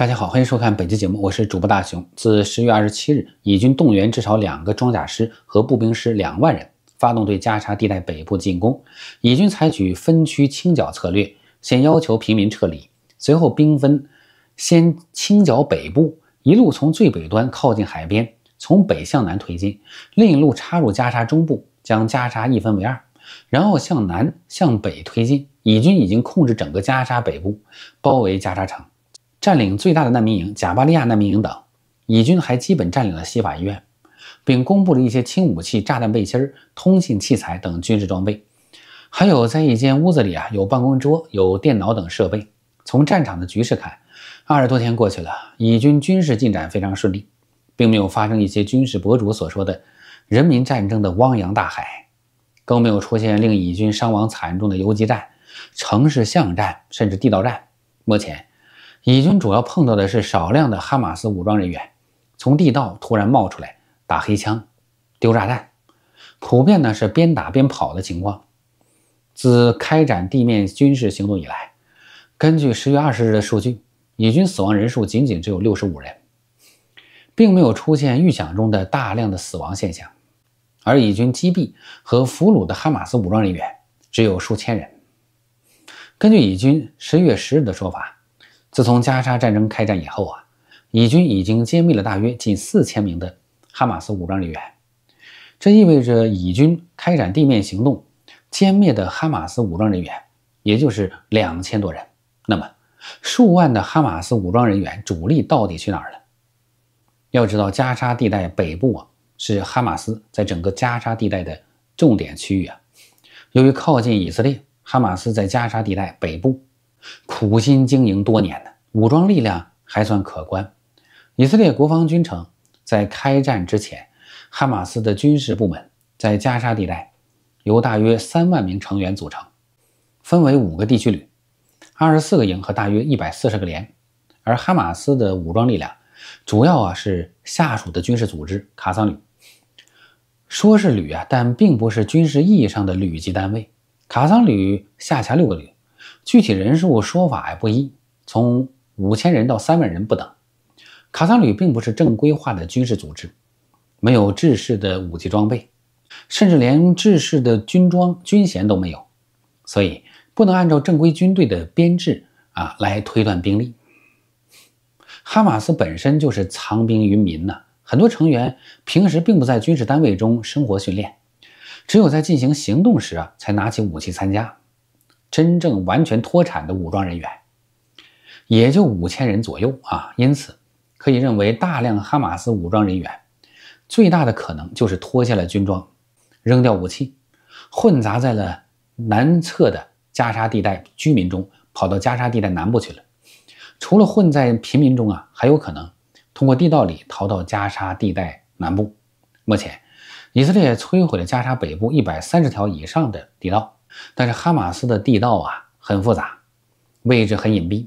大家好，欢迎收看本期节目，我是主播大熊。自十月二十七日，以军动员至少两个装甲师和步兵师两万人，发动对加沙地带北部进攻。以军采取分区清剿策略，先要求平民撤离，随后兵分，先清剿北部，一路从最北端靠近海边，从北向南推进；另一路插入加沙中部，将加沙一分为二，然后向南向北推进。以军已经控制整个加沙北部，包围加沙城。占领最大的难民营贾巴利亚难民营等，以军还基本占领了西法医院，并公布了一些轻武器、炸弹背心、通信器材等军事装备。还有在一间屋子里啊，有办公桌、有电脑等设备。从战场的局势看，二十多天过去了，以军军事进展非常顺利，并没有发生一些军事博主所说的“人民战争的汪洋大海”，更没有出现令以军伤亡惨重的游击战、城市巷战甚至地道战。目前。以军主要碰到的是少量的哈马斯武装人员，从地道突然冒出来打黑枪、丢炸弹，普遍呢是边打边跑的情况。自开展地面军事行动以来，根据十月二十日的数据，以军死亡人数仅仅只有六十五人，并没有出现预想中的大量的死亡现象，而以军击毙和俘虏的哈马斯武装人员只有数千人。根据以军十月十日的说法。自从加沙战争开战以后啊，以军已经歼灭了大约近四千名的哈马斯武装人员，这意味着以军开展地面行动歼灭的哈马斯武装人员，也就是两千多人。那么，数万的哈马斯武装人员主力到底去哪儿了？要知道，加沙地带北部啊是哈马斯在整个加沙地带的重点区域啊，由于靠近以色列，哈马斯在加沙地带北部。苦心经营多年的，武装力量还算可观。以色列国防军称，在开战之前，哈马斯的军事部门在加沙地带由大约三万名成员组成，分为五个地区旅、二十四个营和大约一百四十个连。而哈马斯的武装力量主要啊是下属的军事组织卡桑旅。说是旅啊，但并不是军事意义上的旅级单位。卡桑旅下辖六个旅。具体人数说法也不一，从五千人到三万人不等。卡桑旅并不是正规化的军事组织，没有制式的武器装备，甚至连制式的军装、军衔都没有，所以不能按照正规军队的编制啊来推断兵力。哈马斯本身就是藏兵于民呐，很多成员平时并不在军事单位中生活训练，只有在进行行动时啊才拿起武器参加。真正完全脱产的武装人员也就五千人左右啊，因此可以认为，大量哈马斯武装人员最大的可能就是脱下了军装，扔掉武器，混杂在了南侧的加沙地带居民中，跑到加沙地带南部去了。除了混在平民中啊，还有可能通过地道里逃到加沙地带南部。目前，以色列摧毁了加沙北部一百三十条以上的地道。但是哈马斯的地道啊很复杂，位置很隐蔽，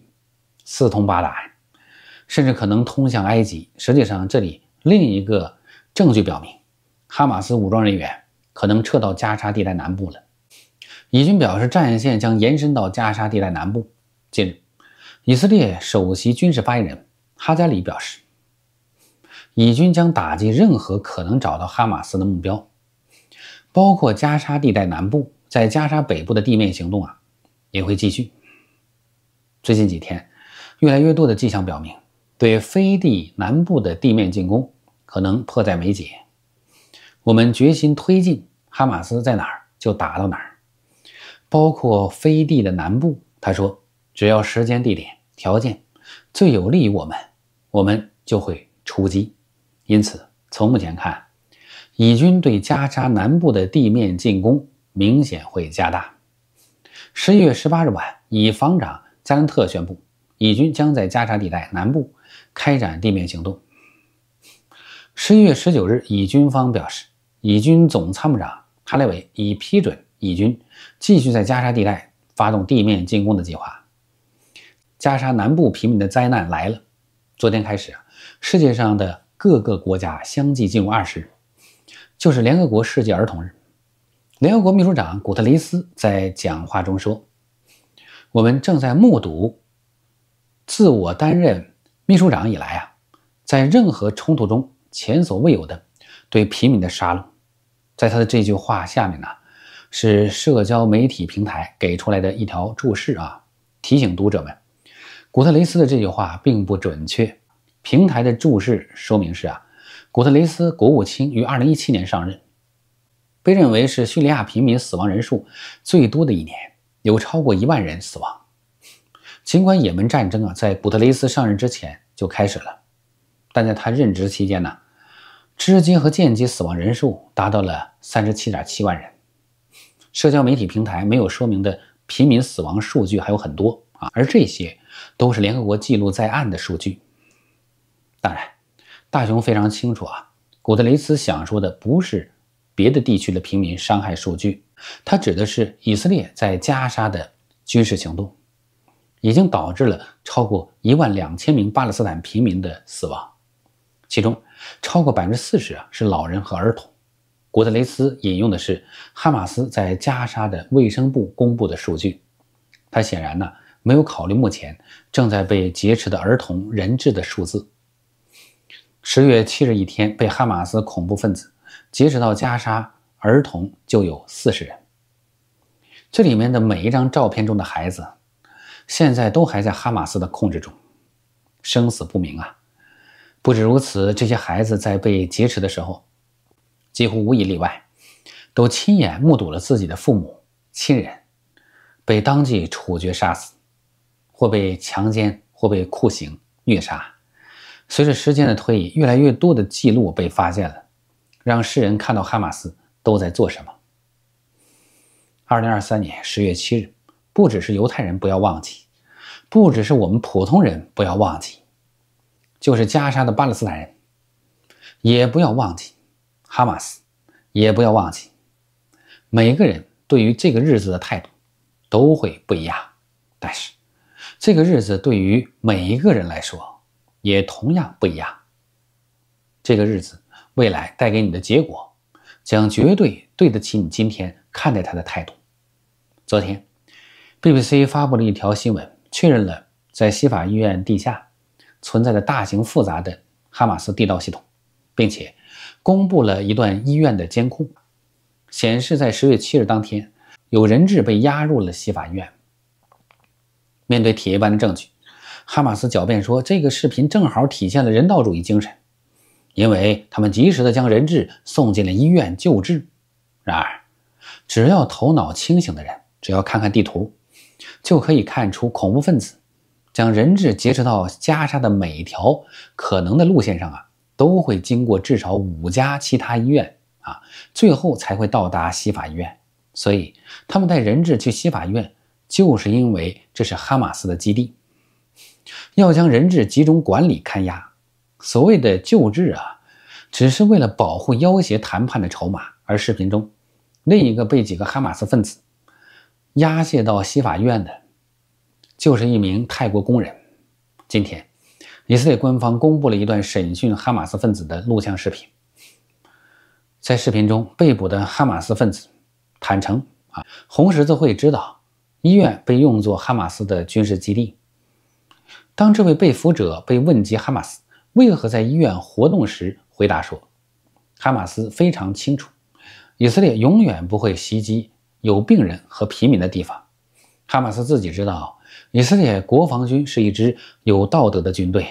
四通八达甚至可能通向埃及。实际上，这里另一个证据表明，哈马斯武装人员可能撤到加沙地带南部了。以军表示，战线将延伸到加沙地带南部。近日，以色列首席军事发言人哈加里表示，以军将打击任何可能找到哈马斯的目标，包括加沙地带南部。在加沙北部的地面行动啊，也会继续。最近几天，越来越多的迹象表明，对非地南部的地面进攻可能迫在眉睫。我们决心推进，哈马斯在哪儿就打到哪儿，包括非地的南部。他说，只要时间、地点、条件最有利于我们，我们就会出击。因此，从目前看，以军对加沙南部的地面进攻。明显会加大。十一月十八日晚，以防长加兰特宣布，以军将在加沙地带南部开展地面行动。十一月十九日，以军方表示，以军总参谋长哈雷韦已批准以军继续在加沙地带发动地面进攻的计划。加沙南部平民的灾难来了。昨天开始，世界上的各个国家相继进入二十日，就是联合国世界儿童日。联合国秘书长古特雷斯在讲话中说：“我们正在目睹，自我担任秘书长以来啊，在任何冲突中前所未有的对平民的杀戮。”在他的这句话下面呢，是社交媒体平台给出来的一条注释啊，提醒读者们，古特雷斯的这句话并不准确。平台的注释说明是啊，古特雷斯国务卿于二零一七年上任。被认为是叙利亚平民死亡人数最多的一年，有超过一万人死亡。尽管也门战争啊在古特雷斯上任之前就开始了，但在他任职期间呢，直接和间接死亡人数达到了三十七点七万人。社交媒体平台没有说明的平民死亡数据还有很多啊，而这些都是联合国记录在案的数据。当然，大雄非常清楚啊，古特雷斯想说的不是。别的地区的平民伤害数据，它指的是以色列在加沙的军事行动已经导致了超过一万两千名巴勒斯坦平民的死亡，其中超过百分之四十啊是老人和儿童。古特雷斯引用的是哈马斯在加沙的卫生部公布的数据，他显然呢没有考虑目前正在被劫持的儿童人质的数字。十月七日一天，被哈马斯恐怖分子。截止到加沙，儿童就有四十人。这里面的每一张照片中的孩子，现在都还在哈马斯的控制中，生死不明啊！不止如此，这些孩子在被劫持的时候，几乎无一例外，都亲眼目睹了自己的父母、亲人被当即处决、杀死，或被强奸，或被酷刑虐杀。随着时间的推移，越来越多的记录被发现了。让世人看到哈马斯都在做什么。二零二三年十月七日，不只是犹太人不要忘记，不只是我们普通人不要忘记，就是加沙的巴勒斯坦人也不要忘记，哈马斯也不要忘记。每个人对于这个日子的态度都会不一样，但是这个日子对于每一个人来说也同样不一样。这个日子。未来带给你的结果，将绝对对得起你今天看待他的态度。昨天，BBC 发布了一条新闻，确认了在西法医院地下存在的大型复杂的哈马斯地道系统，并且公布了一段医院的监控，显示在十月七日当天有人质被押入了西法医院。面对铁一般的证据，哈马斯狡辩说，这个视频正好体现了人道主义精神。因为他们及时的将人质送进了医院救治，然而，只要头脑清醒的人，只要看看地图，就可以看出，恐怖分子将人质劫持到加沙的每条可能的路线上啊，都会经过至少五家其他医院啊，最后才会到达西法医院。所以，他们带人质去西法医院，就是因为这是哈马斯的基地，要将人质集中管理看押。所谓的救治啊，只是为了保护要挟谈判的筹码。而视频中，另一个被几个哈马斯分子押解到西法院的，就是一名泰国工人。今天，以色列官方公布了一段审讯哈马斯分子的录像视频。在视频中，被捕的哈马斯分子坦诚：啊，红十字会知道医院被用作哈马斯的军事基地。当这位被俘者被问及哈马斯，为何在医院活动时回答说：“哈马斯非常清楚，以色列永远不会袭击有病人和平民的地方。哈马斯自己知道，以色列国防军是一支有道德的军队，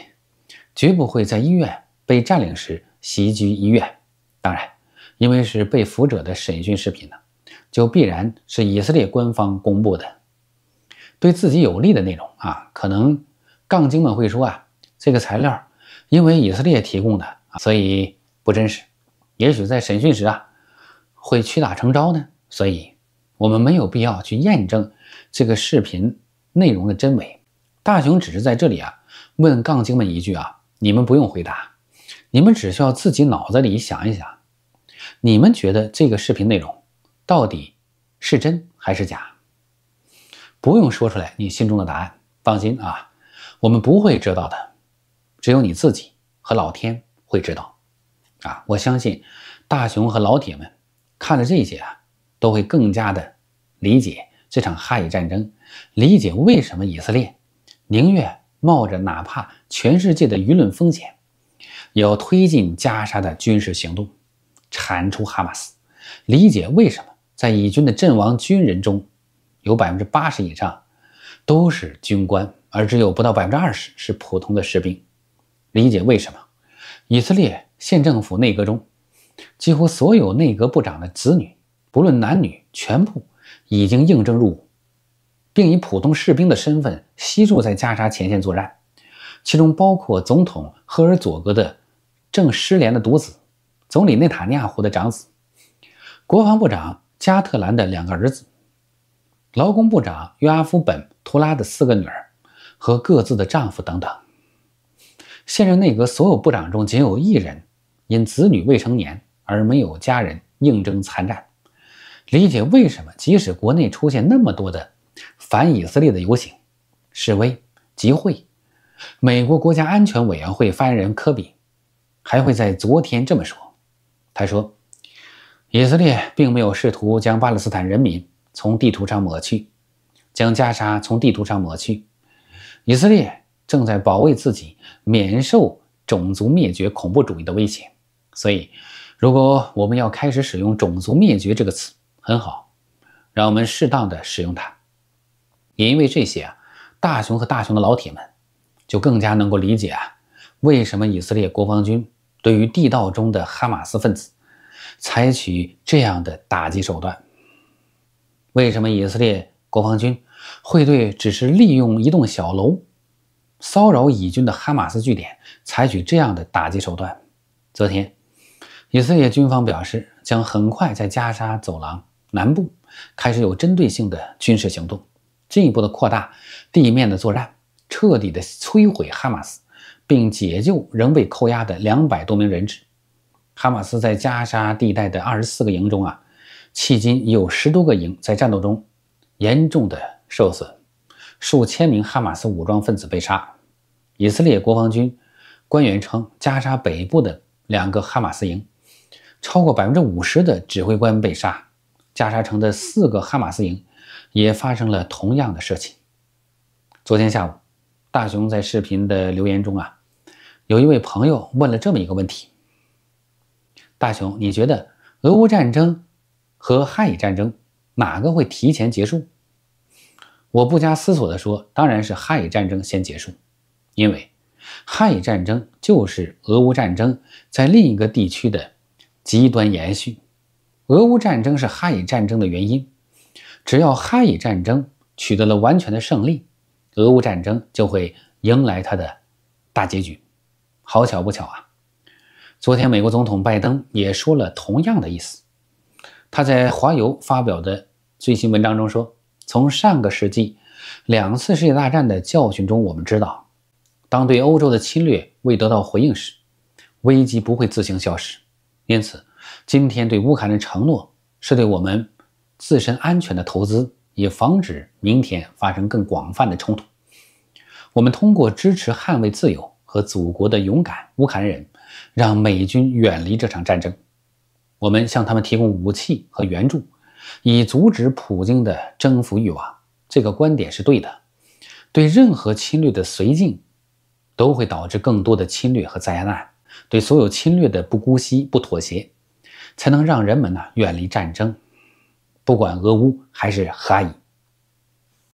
绝不会在医院被占领时袭击医院。当然，因为是被俘者的审讯视频呢，就必然是以色列官方公布的，对自己有利的内容啊。可能杠精们会说啊，这个材料。”因为以色列提供的，所以不真实。也许在审讯时啊，会屈打成招呢。所以，我们没有必要去验证这个视频内容的真伪。大雄只是在这里啊，问杠精们一句啊，你们不用回答，你们只需要自己脑子里想一想，你们觉得这个视频内容到底，是真还是假？不用说出来，你心中的答案。放心啊，我们不会知道的。只有你自己和老天会知道，啊！我相信大熊和老铁们看了这些啊，都会更加的理解这场哈以战争，理解为什么以色列宁愿冒着哪怕全世界的舆论风险，也要推进加沙的军事行动，铲除哈马斯，理解为什么在以军的阵亡军人中，有百分之八十以上都是军官，而只有不到百分之二十是普通的士兵。理解为什么以色列县政府内阁中，几乎所有内阁部长的子女，不论男女，全部已经应征入伍，并以普通士兵的身份吸住在加沙前线作战，其中包括总统赫尔佐格的正失联的独子，总理内塔尼亚胡的长子，国防部长加特兰的两个儿子，劳工部长约阿夫·本·图拉的四个女儿和各自的丈夫等等。现任内阁所有部长中，仅有一人因子女未成年而没有家人应征参战。理解为什么，即使国内出现那么多的反以色列的游行、示威、集会，美国国家安全委员会发言人科比还会在昨天这么说。他说：“以色列并没有试图将巴勒斯坦人民从地图上抹去，将加沙从地图上抹去。以色列。”正在保卫自己免受种族灭绝恐怖主义的威胁，所以，如果我们要开始使用“种族灭绝”这个词，很好，让我们适当的使用它。也因为这些啊，大熊和大熊的老铁们，就更加能够理解啊，为什么以色列国防军对于地道中的哈马斯分子采取这样的打击手段？为什么以色列国防军会对只是利用一栋小楼？骚扰以军的哈马斯据点，采取这样的打击手段。昨天，以色列军方表示，将很快在加沙走廊南部开始有针对性的军事行动，进一步的扩大地面的作战，彻底的摧毁哈马斯，并解救仍被扣押的两百多名人质。哈马斯在加沙地带的二十四个营中啊，迄今已有十多个营在战斗中严重的受损。数千名哈马斯武装分子被杀，以色列国防军官员称，加沙北部的两个哈马斯营，超过百分之五十的指挥官被杀。加沙城的四个哈马斯营也发生了同样的事情。昨天下午，大熊在视频的留言中啊，有一位朋友问了这么一个问题：大熊，你觉得俄乌战争和汉以战争哪个会提前结束？我不加思索地说，当然是哈以战争先结束，因为哈以战争就是俄乌战争在另一个地区的极端延续。俄乌战争是哈以战争的原因，只要哈以战争取得了完全的胜利，俄乌战争就会迎来它的大结局。好巧不巧啊！昨天美国总统拜登也说了同样的意思，他在华邮发表的最新文章中说。从上个世纪两次世界大战的教训中，我们知道，当对欧洲的侵略未得到回应时，危机不会自行消失。因此，今天对乌克兰的承诺是对我们自身安全的投资，以防止明天发生更广泛的冲突。我们通过支持捍卫自由和祖国的勇敢乌克兰人，让美军远离这场战争。我们向他们提供武器和援助。以阻止普京的征服欲望，这个观点是对的。对任何侵略的绥靖，都会导致更多的侵略和灾难。对所有侵略的不姑息、不妥协，才能让人们呢远离战争。不管俄乌还是俄伊。